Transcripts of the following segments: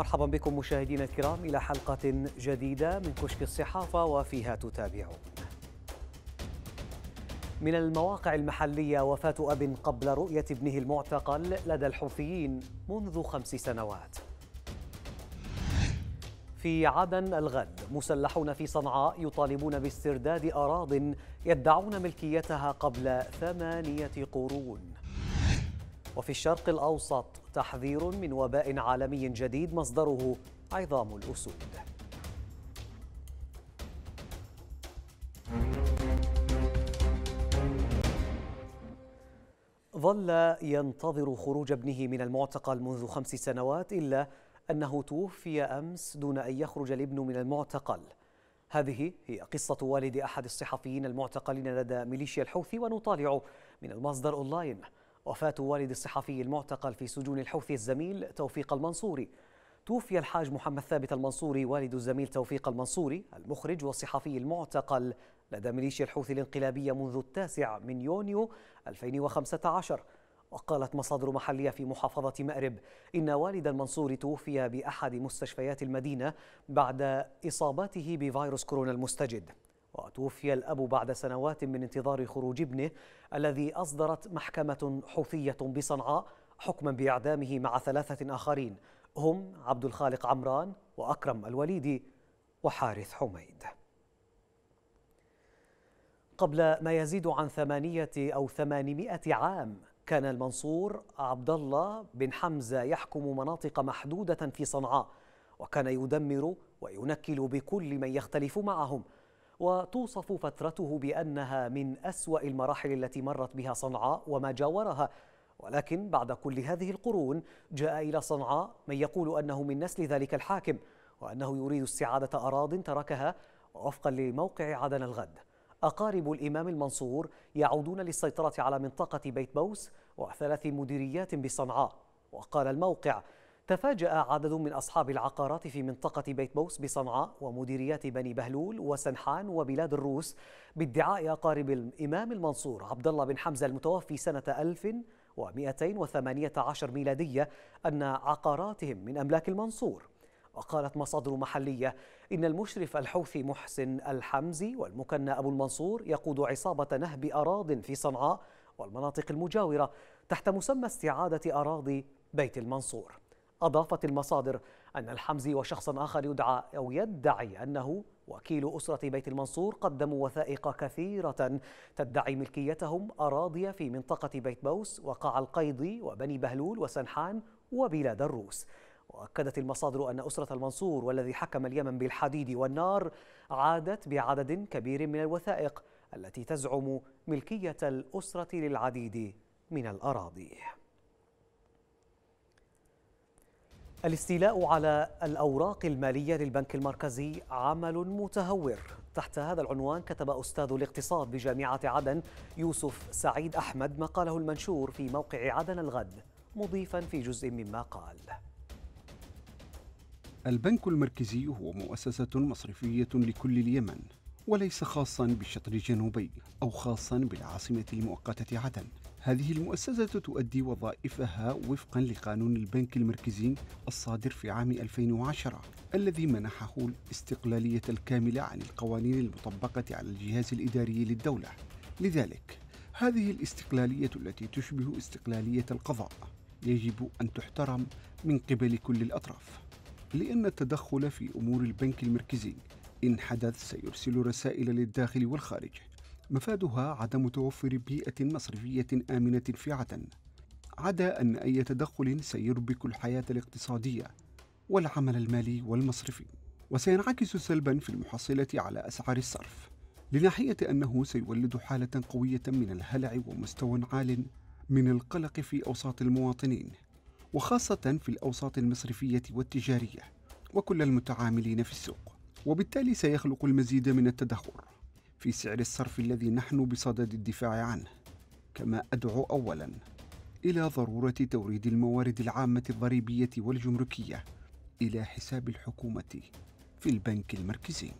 مرحبا بكم مشاهدينا الكرام إلى حلقة جديدة من كشك الصحافة وفيها تتابعون من المواقع المحلية وفاة أب قبل رؤية ابنه المعتقل لدى الحوثيين منذ خمس سنوات في عدن الغد مسلحون في صنعاء يطالبون باسترداد أراض يدعون ملكيتها قبل ثمانية قرون وفي الشرق الأوسط تحذير من وباء عالمي جديد مصدره عظام الأسود ظل ينتظر خروج ابنه من المعتقل منذ خمس سنوات إلا أنه توفي أمس دون أن يخرج الابن من المعتقل هذه هي قصة والد أحد الصحفيين المعتقلين لدى ميليشيا الحوثي ونطالع من المصدر أونلاين وفاة والد الصحفي المعتقل في سجون الحوثي الزميل توفيق المنصوري توفي الحاج محمد ثابت المنصوري والد الزميل توفيق المنصوري المخرج والصحفي المعتقل لدى ميليشيا الحوثي الانقلابية منذ التاسع من يونيو 2015 وقالت مصادر محلية في محافظة مأرب إن والد المنصور توفي بأحد مستشفيات المدينة بعد إصابته بفيروس كورونا المستجد وتوفي الأب بعد سنوات من انتظار خروج ابنه الذي أصدرت محكمة حوثية بصنعاء حكما بإعدامه مع ثلاثة آخرين هم عبد الخالق عمران وأكرم الوليدي وحارث حميد قبل ما يزيد عن ثمانية أو ثمانمائة عام كان المنصور عبد الله بن حمزة يحكم مناطق محدودة في صنعاء وكان يدمر وينكل بكل من يختلف معهم وتوصف فترته بأنها من أسوأ المراحل التي مرت بها صنعاء وما جاورها ولكن بعد كل هذه القرون جاء إلى صنعاء من يقول أنه من نسل ذلك الحاكم وأنه يريد استعادة أراض تركها وفقا لموقع عدن الغد أقارب الإمام المنصور يعودون للسيطرة على منطقة بيت بوس وثلاث مديريات بصنعاء وقال الموقع تفاجأ عدد من أصحاب العقارات في منطقة بيت بوس بصنعاء ومديريات بني بهلول وسنحان وبلاد الروس بادعاء أقارب الإمام المنصور عبد الله بن حمزة المتوفي سنة 1218 ميلادية أن عقاراتهم من أملاك المنصور وقالت مصادر محلية إن المشرف الحوثي محسن الحمزي والمكنى أبو المنصور يقود عصابة نهب أراض في صنعاء والمناطق المجاورة تحت مسمى استعادة أراضي بيت المنصور أضافت المصادر أن الحمزي وشخص آخر يدعى أو يدعي أنه وكيل أسرة بيت المنصور قدموا وثائق كثيرة تدعي ملكيتهم أراضي في منطقة بيت بوس وقاع القيضي وبني بهلول وسنحان وبلاد الروس وأكدت المصادر أن أسرة المنصور والذي حكم اليمن بالحديد والنار عادت بعدد كبير من الوثائق التي تزعم ملكية الأسرة للعديد من الأراضي الاستيلاء على الأوراق المالية للبنك المركزي عمل متهور تحت هذا العنوان كتب أستاذ الاقتصاد بجامعة عدن يوسف سعيد أحمد ما قاله المنشور في موقع عدن الغد مضيفا في جزء مما قال البنك المركزي هو مؤسسة مصرفية لكل اليمن وليس خاصا بالشطر الجنوبي أو خاصا بالعاصمة المؤقتة عدن هذه المؤسسة تؤدي وظائفها وفقا لقانون البنك المركزي الصادر في عام 2010 الذي منحه الاستقلالية الكاملة عن القوانين المطبقة على الجهاز الإداري للدولة لذلك هذه الاستقلالية التي تشبه استقلالية القضاء يجب أن تحترم من قبل كل الأطراف لأن التدخل في أمور البنك المركزي إن حدث سيرسل رسائل للداخل والخارج مفادها عدم توفر بيئة مصرفية آمنة في عدن عدا أن أي تدخل سيربك الحياة الاقتصادية والعمل المالي والمصرفي وسينعكس سلبا في المحصلة على أسعار الصرف لناحية أنه سيولد حالة قوية من الهلع ومستوى عال من القلق في أوساط المواطنين وخاصة في الأوساط المصرفية والتجارية وكل المتعاملين في السوق وبالتالي سيخلق المزيد من التدهور في سعر الصرف الذي نحن بصدد الدفاع عنه كما ادعو اولا الى ضروره توريد الموارد العامه الضريبيه والجمركيه الى حساب الحكومه في البنك المركزي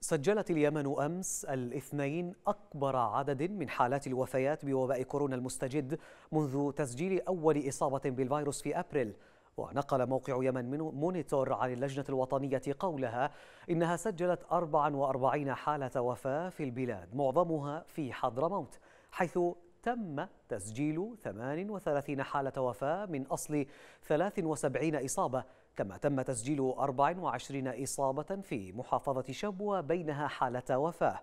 سجلت اليمن أمس الاثنين أكبر عدد من حالات الوفيات بوباء كورونا المستجد منذ تسجيل أول إصابة بالفيروس في أبريل ونقل موقع يمن من مونيتور عن اللجنة الوطنية قولها إنها سجلت 44 حالة وفاة في البلاد معظمها في حضرموت حيث تم تسجيل 38 حالة وفاة من أصل 73 إصابة كما تم تسجيل 24 إصابة في محافظة شبوة بينها حالة وفاة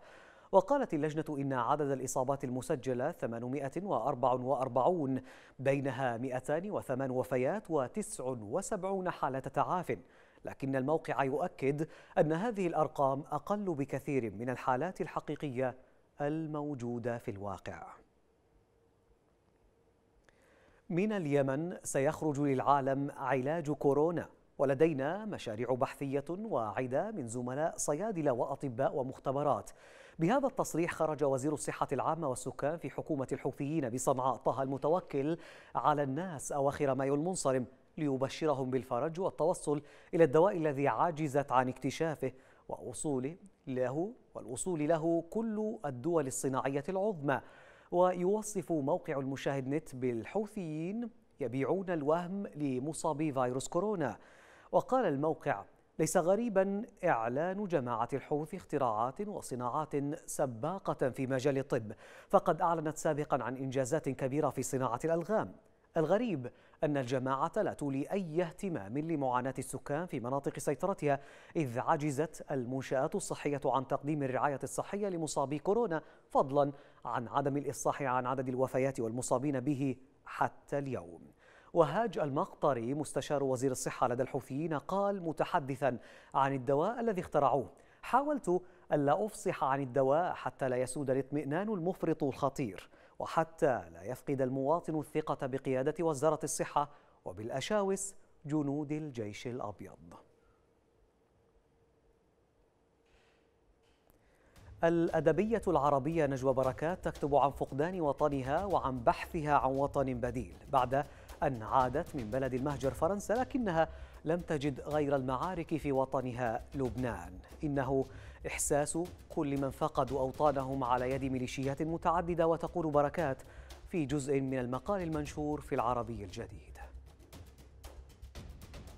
وقالت اللجنة إن عدد الإصابات المسجلة 844 بينها 208 وفيات و79 حالة تعاف لكن الموقع يؤكد أن هذه الأرقام أقل بكثير من الحالات الحقيقية الموجودة في الواقع من اليمن سيخرج للعالم علاج كورونا ولدينا مشاريع بحثية واعدة من زملاء صيادلة وأطباء ومختبرات بهذا التصريح خرج وزير الصحة العامة والسكان في حكومة الحوثيين بصنعاء طه المتوكل على الناس أواخر مايو المنصرم ليبشرهم بالفرج والتوصل إلى الدواء الذي عاجزت عن اكتشافه ووصوله له والوصول له كل الدول الصناعية العظمى ويوصف موقع المشاهد نت بالحوثيين يبيعون الوهم لمصابي فيروس كورونا وقال الموقع ليس غريبا إعلان جماعة الحوثي اختراعات وصناعات سباقة في مجال الطب فقد أعلنت سابقا عن إنجازات كبيرة في صناعة الألغام الغريب أن الجماعة لا تولي أي اهتمام لمعاناة السكان في مناطق سيطرتها إذ عجزت المنشآت الصحية عن تقديم الرعاية الصحية لمصابي كورونا فضلا عن عدم الإصلاح عن عدد الوفيات والمصابين به حتى اليوم وهاج المقطري مستشار وزير الصحة لدى الحوثيين قال متحدثا عن الدواء الذي اخترعوه حاولت ألا أفصح عن الدواء حتى لا يسود الاطمئنان المفرط الخطير وحتى لا يفقد المواطن الثقة بقيادة وزارة الصحة وبالأشاوس جنود الجيش الأبيض الأدبية العربية نجوى بركات تكتب عن فقدان وطنها وعن بحثها عن وطن بديل بعد أن عادت من بلد المهجر فرنسا لكنها لم تجد غير المعارك في وطنها لبنان إنه إحساس كل من فقدوا أوطانهم على يد ميليشيات متعددة وتقول بركات في جزء من المقال المنشور في العربي الجديد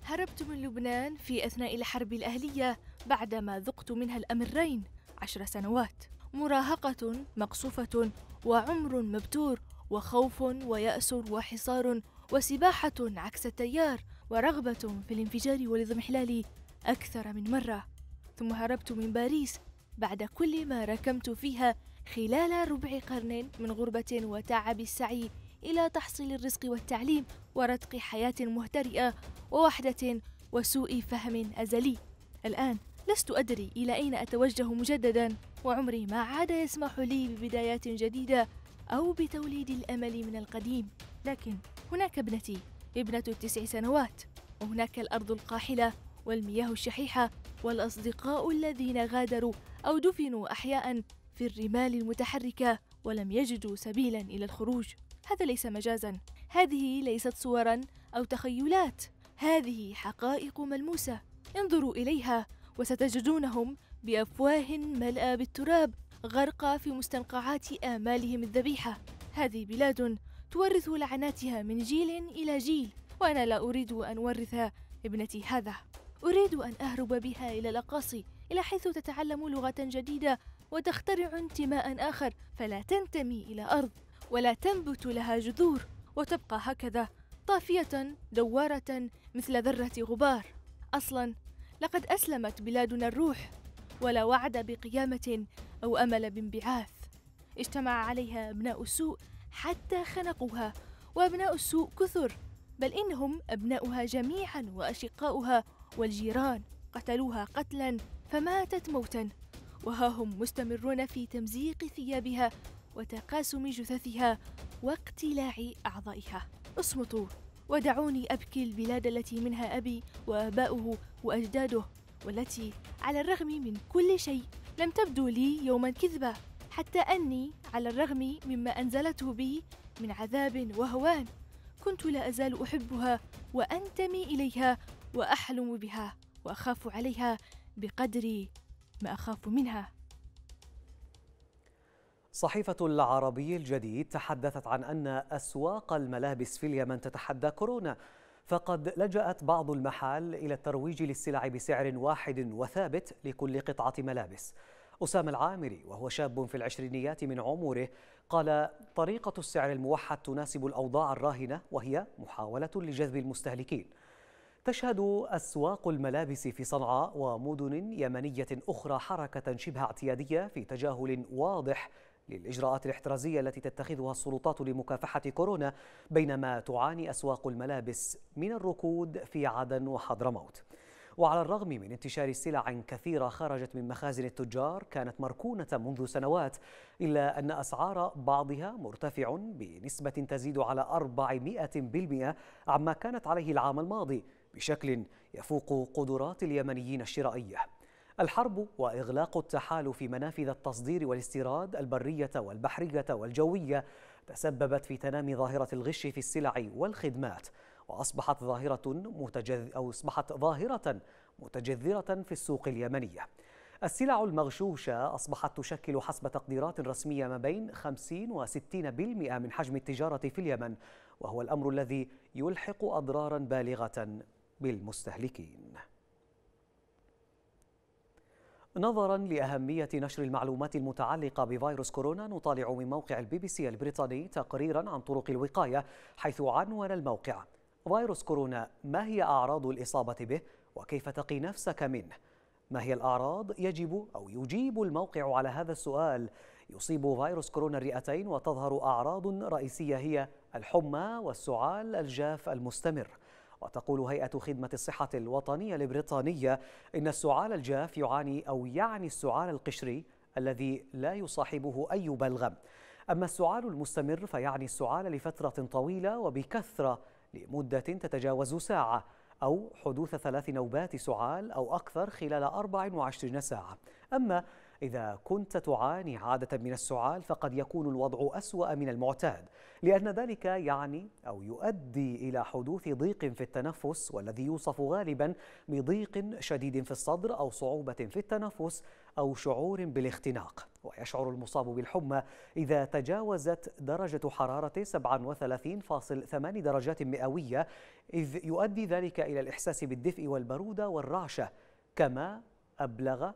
هربت من لبنان في أثناء الحرب الأهلية بعدما ذقت منها الأمرين عشر سنوات مراهقة مقصوفة وعمر مبتور وخوف ويأس وحصار وسباحة عكس التيار ورغبة في الانفجار والاضمحلال أكثر من مرة ثم هربت من باريس بعد كل ما ركمت فيها خلال ربع قرن من غربة وتعب السعي إلى تحصيل الرزق والتعليم ورتق حياة مهترئة ووحدة وسوء فهم أزلي الآن لست أدري إلى أين أتوجه مجددا وعمري ما عاد يسمح لي ببدايات جديدة أو بتوليد الأمل من القديم لكن هناك ابنتي ابنة التسع سنوات وهناك الأرض القاحلة والمياه الشحيحة والأصدقاء الذين غادروا أو دفنوا أحياء في الرمال المتحركة ولم يجدوا سبيلا إلى الخروج هذا ليس مجازا هذه ليست صورا أو تخيلات هذه حقائق ملموسة انظروا إليها وستجدونهم بأفواه ملأى بالتراب غرقى في مستنقعات آمالهم الذبيحة هذه بلاد تورث لعناتها من جيل إلى جيل وأنا لا أريد أن أورث ابنتي هذا أريد أن أهرب بها إلى الأقاصي إلى حيث تتعلم لغة جديدة وتخترع انتماء آخر فلا تنتمي إلى أرض ولا تنبت لها جذور وتبقى هكذا طافية دوارة مثل ذرة غبار أصلا لقد أسلمت بلادنا الروح ولا وعد بقيامة أو أمل بانبعاث اجتمع عليها أبناء السوء حتى خنقوها وأبناء السوء كثر بل إنهم أبناؤها جميعا وأشقاؤها والجيران قتلوها قتلا فماتت موتا وها هم مستمرون في تمزيق ثيابها وتقاسم جثثها واقتلاع أعضائها اصمتوا ودعوني أبكي البلاد التي منها أبي وآباؤه وأجداده والتي على الرغم من كل شيء لم تبدو لي يوما كذبة حتى أني على الرغم مما أنزلته بي من عذاب وهوان كنت لا أزال أحبها وأنتمي إليها وأحلم بها وأخاف عليها بقدر ما أخاف منها صحيفة العربي الجديد تحدثت عن أن أسواق الملابس في اليمن تتحدى كورونا فقد لجأت بعض المحال إلى الترويج للسلع بسعر واحد وثابت لكل قطعة ملابس أسامة العامري وهو شاب في العشرينيات من عمره قال طريقة السعر الموحد تناسب الأوضاع الراهنة وهي محاولة لجذب المستهلكين تشهد أسواق الملابس في صنعاء ومدن يمنية أخرى حركة شبه اعتيادية في تجاهل واضح للإجراءات الاحترازية التي تتخذها السلطات لمكافحة كورونا بينما تعاني أسواق الملابس من الركود في عدن وحضرموت وعلى الرغم من انتشار سلع كثيرة خرجت من مخازن التجار كانت مركونة منذ سنوات إلا أن أسعار بعضها مرتفع بنسبة تزيد على 400% عما كانت عليه العام الماضي بشكل يفوق قدرات اليمنيين الشرائية الحرب وإغلاق التحالف منافذ التصدير والاستيراد البرية والبحرية والجوية تسببت في تنامي ظاهرة الغش في السلع والخدمات وأصبحت ظاهرة متجذ أو أصبحت ظاهرة متجذرة في السوق اليمنية السلع المغشوشة أصبحت تشكل حسب تقديرات رسمية ما بين 50 و 60% من حجم التجارة في اليمن وهو الأمر الذي يلحق أضرارا بالغة بالمستهلكين نظرا لأهمية نشر المعلومات المتعلقة بفيروس كورونا نطالع من موقع البي بي سي البريطاني تقريرا عن طرق الوقاية حيث عنون الموقع فيروس كورونا ما هي أعراض الإصابة به وكيف تقي نفسك منه؟ ما هي الأعراض؟ يجب أو يجيب الموقع على هذا السؤال يصيب فيروس كورونا الرئتين وتظهر أعراض رئيسية هي الحمى والسعال الجاف المستمر وتقول هيئة خدمة الصحة الوطنية البريطانية إن السعال الجاف يعاني أو يعني السعال القشري الذي لا يصاحبه أي بلغم أما السعال المستمر فيعني السعال لفترة طويلة وبكثرة لمدة تتجاوز ساعة أو حدوث ثلاث نوبات سعال أو أكثر خلال 24 ساعة أما إذا كنت تعاني عادة من السعال فقد يكون الوضع أسوأ من المعتاد لأن ذلك يعني أو يؤدي إلى حدوث ضيق في التنفس والذي يوصف غالبا بضيق شديد في الصدر أو صعوبة في التنفس أو شعور بالاختناق ويشعر المصاب بالحمى إذا تجاوزت درجة حرارة 37.8 درجات مئوية إذ يؤدي ذلك إلى الإحساس بالدفء والبرودة والرعشة كما أبلغ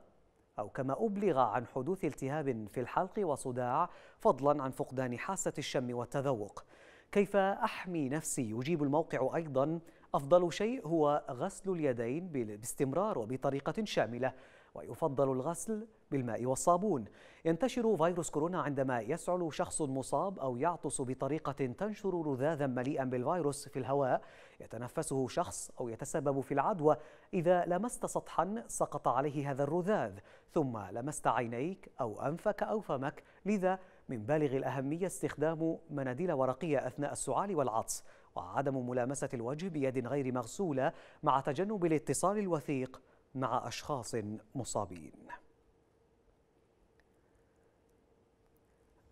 أو كما أبلغ عن حدوث التهاب في الحلق وصداع فضلا عن فقدان حاسة الشم والتذوق كيف أحمي نفسي يجيب الموقع أيضا أفضل شيء هو غسل اليدين باستمرار وبطريقة شاملة ويفضل الغسل بالماء والصابون ينتشر فيروس كورونا عندما يسعل شخص مصاب أو يعطس بطريقة تنشر رذاذا مليئا بالفيروس في الهواء يتنفسه شخص أو يتسبب في العدوى إذا لمست سطحا سقط عليه هذا الرذاذ ثم لمست عينيك أو أنفك أو فمك لذا من بالغ الأهمية استخدام مناديل ورقية أثناء السعال والعطس وعدم ملامسة الوجه بيد غير مغسولة مع تجنب الاتصال الوثيق مع أشخاص مصابين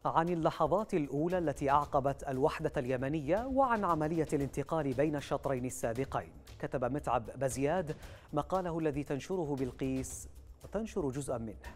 عن اللحظات الأولى التي أعقبت الوحدة اليمنية وعن عملية الانتقال بين الشطرين السابقين كتب متعب بزياد مقاله الذي تنشره بالقيس وتنشر جزءا منه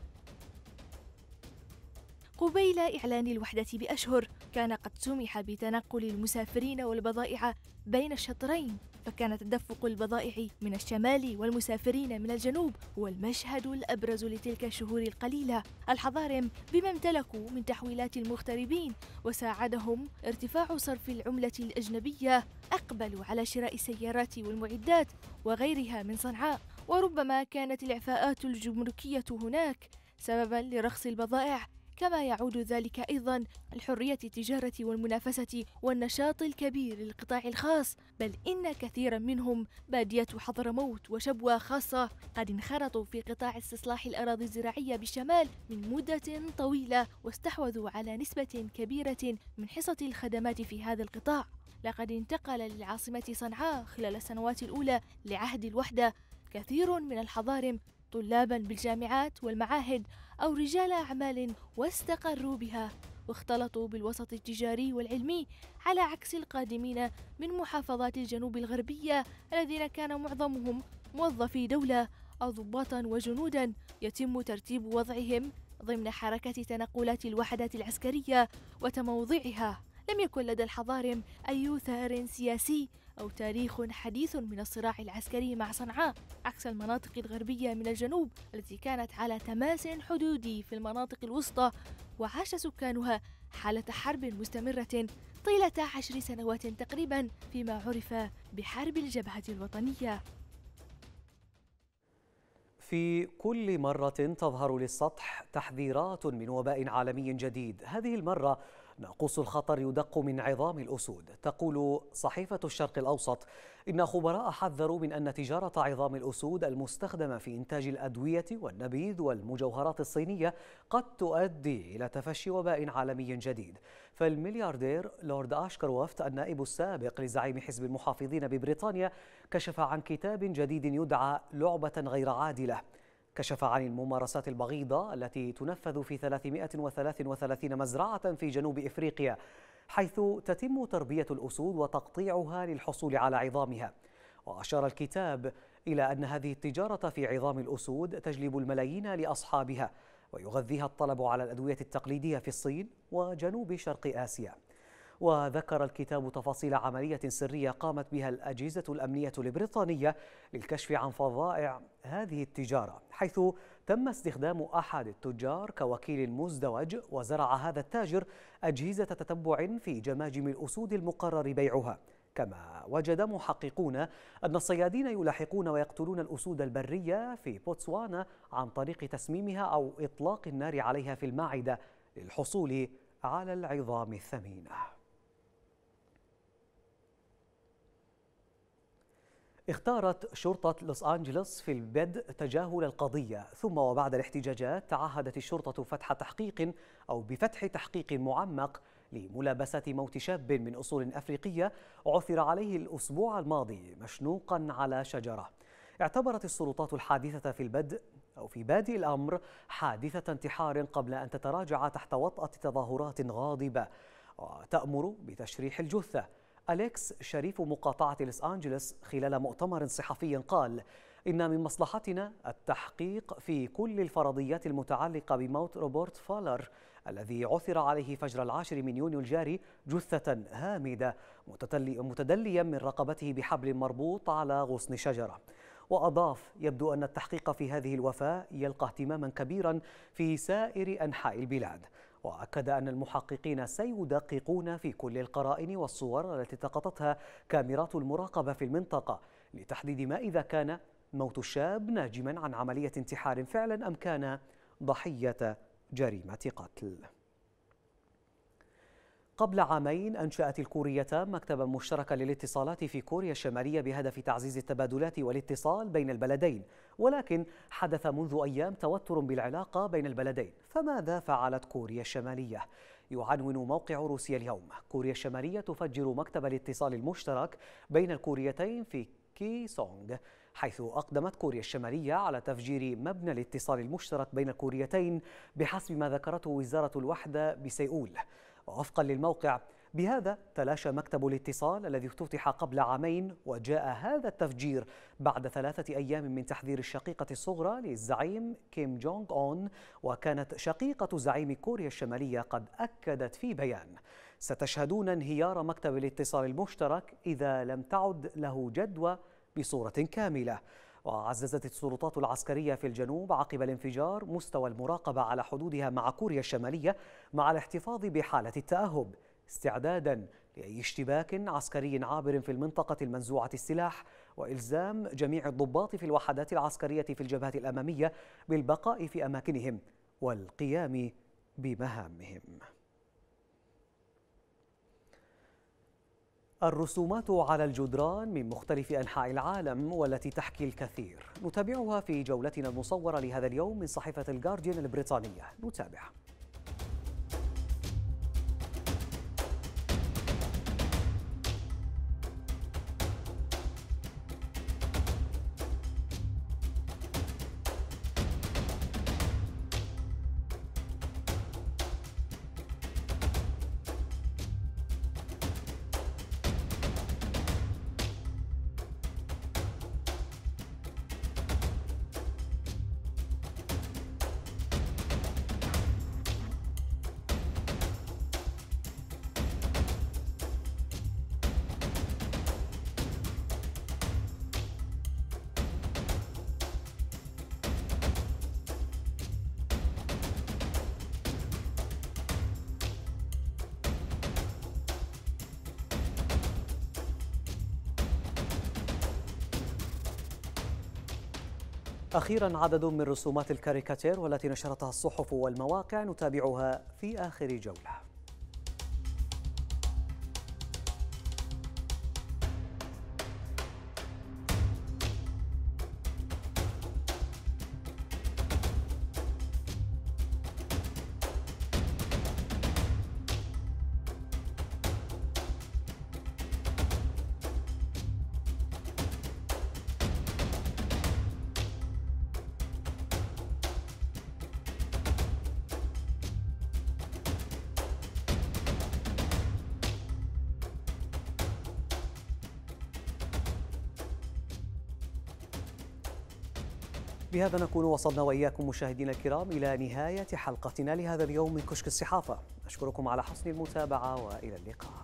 قبيل إعلان الوحدة بأشهر كان قد سمح بتنقل المسافرين والبضائع بين الشطرين فكان تدفق البضائع من الشمال والمسافرين من الجنوب هو المشهد الأبرز لتلك الشهور القليلة الحضارم بما امتلكوا من تحويلات المغتربين وساعدهم ارتفاع صرف العملة الأجنبية أقبلوا على شراء السيارات والمعدات وغيرها من صنعاء وربما كانت الإعفاءات الجمركية هناك سببا لرخص البضائع كما يعود ذلك أيضا لحرية التجارة والمنافسة والنشاط الكبير للقطاع الخاص بل إن كثيرا منهم بادية حضرموت وشبوة خاصة قد انخرطوا في قطاع استصلاح الأراضي الزراعية بالشمال من مدة طويلة واستحوذوا على نسبة كبيرة من حصة الخدمات في هذا القطاع لقد انتقل للعاصمة صنعاء خلال السنوات الأولى لعهد الوحدة كثير من الحضارم طلابا بالجامعات والمعاهد أو رجال أعمال واستقروا بها واختلطوا بالوسط التجاري والعلمي على عكس القادمين من محافظات الجنوب الغربية الذين كان معظمهم موظفي دولة أو ضباطا وجنودا يتم ترتيب وضعهم ضمن حركة تنقلات الوحدات العسكرية وتموضعها لم يكن لدى الحضارم أي ثأر سياسي أو تاريخ حديث من الصراع العسكري مع صنعاء عكس المناطق الغربية من الجنوب التي كانت على تماس حدودي في المناطق الوسطى وعاش سكانها حالة حرب مستمرة طيلة عشر سنوات تقريبا فيما عرف بحرب الجبهة الوطنية في كل مرة تظهر للسطح تحذيرات من وباء عالمي جديد، هذه المرة ناقوس الخطر يدق من عظام الأسود تقول صحيفة الشرق الأوسط إن خبراء حذروا من أن تجارة عظام الأسود المستخدمة في إنتاج الأدوية والنبيذ والمجوهرات الصينية قد تؤدي إلى تفشي وباء عالمي جديد فالملياردير لورد أشكروفت النائب السابق لزعيم حزب المحافظين ببريطانيا كشف عن كتاب جديد يدعى لعبة غير عادلة كشف عن الممارسات البغيضة التي تنفذ في 333 مزرعة في جنوب إفريقيا حيث تتم تربية الأسود وتقطيعها للحصول على عظامها وأشار الكتاب إلى أن هذه التجارة في عظام الأسود تجلب الملايين لأصحابها ويغذيها الطلب على الأدوية التقليدية في الصين وجنوب شرق آسيا وذكر الكتاب تفاصيل عملية سرية قامت بها الأجهزة الأمنية البريطانية للكشف عن فظائع هذه التجارة حيث تم استخدام أحد التجار كوكيل مزدوج وزرع هذا التاجر أجهزة تتبع في جماجم الأسود المقرر بيعها كما وجد محققون أن الصيادين يلاحقون ويقتلون الأسود البرية في بوتسوانا عن طريق تسميمها أو إطلاق النار عليها في المعدة للحصول على العظام الثمينه اختارت شرطة لوس أنجلوس في البدء تجاهل القضية ثم وبعد الاحتجاجات تعهدت الشرطة فتح تحقيق أو بفتح تحقيق معمق لملابسة موت شاب من أصول أفريقية عثر عليه الأسبوع الماضي مشنوقا على شجرة اعتبرت السلطات الحادثة في البدء أو في بادئ الأمر حادثة انتحار قبل أن تتراجع تحت وطأة تظاهرات غاضبة وتأمر بتشريح الجثة أليكس شريف مقاطعة لوس أنجلوس خلال مؤتمر صحفي قال إن من مصلحتنا التحقيق في كل الفرضيات المتعلقة بموت روبرت فالر الذي عثر عليه فجر العاشر من يونيو الجاري جثة هامدة متدليا من رقبته بحبل مربوط على غصن شجرة وأضاف يبدو أن التحقيق في هذه الوفاة يلقى اهتماما كبيرا في سائر أنحاء البلاد وأكد أن المحققين سيدققون في كل القرائن والصور التي التقطتها كاميرات المراقبة في المنطقة لتحديد ما إذا كان موت الشاب ناجما عن عملية انتحار فعلا أم كان ضحية جريمة قتل قبل عامين أنشأت الكورية مكتبا مشتركا للاتصالات في كوريا الشمالية بهدف تعزيز التبادلات والاتصال بين البلدين ولكن حدث منذ أيام توتر بالعلاقة بين البلدين فماذا فعلت كوريا الشمالية؟ يعنون موقع روسيا اليوم كوريا الشمالية تفجر مكتب الاتصال المشترك بين الكوريتين في كي سونغ حيث أقدمت كوريا الشمالية على تفجير مبنى الاتصال المشترك بين الكوريتين بحسب ما ذكرته وزارة الوحدة بسيئول ووفقا للموقع بهذا تلاشى مكتب الاتصال الذي افتتح قبل عامين وجاء هذا التفجير بعد ثلاثة أيام من تحذير الشقيقة الصغرى للزعيم كيم جونغ أون وكانت شقيقة زعيم كوريا الشمالية قد أكدت في بيان ستشهدون انهيار مكتب الاتصال المشترك إذا لم تعد له جدوى بصورة كاملة وعززت السلطات العسكرية في الجنوب عقب الانفجار مستوى المراقبة على حدودها مع كوريا الشمالية مع الاحتفاظ بحالة التأهب استعدادا لأي اشتباك عسكري عابر في المنطقة المنزوعة السلاح وإلزام جميع الضباط في الوحدات العسكرية في الجبهة الأمامية بالبقاء في أماكنهم والقيام بمهامهم الرسومات على الجدران من مختلف أنحاء العالم والتي تحكي الكثير نتابعها في جولتنا المصورة لهذا اليوم من صحيفة الجارديان البريطانية نتابع أخيرا عدد من رسومات الكاريكاتير والتي نشرتها الصحف والمواقع نتابعها في آخر جولة بهذا نكون وصلنا وإياكم مشاهدينا الكرام إلى نهاية حلقتنا لهذا اليوم من كشك الصحافة أشكركم على حسن المتابعة وإلى اللقاء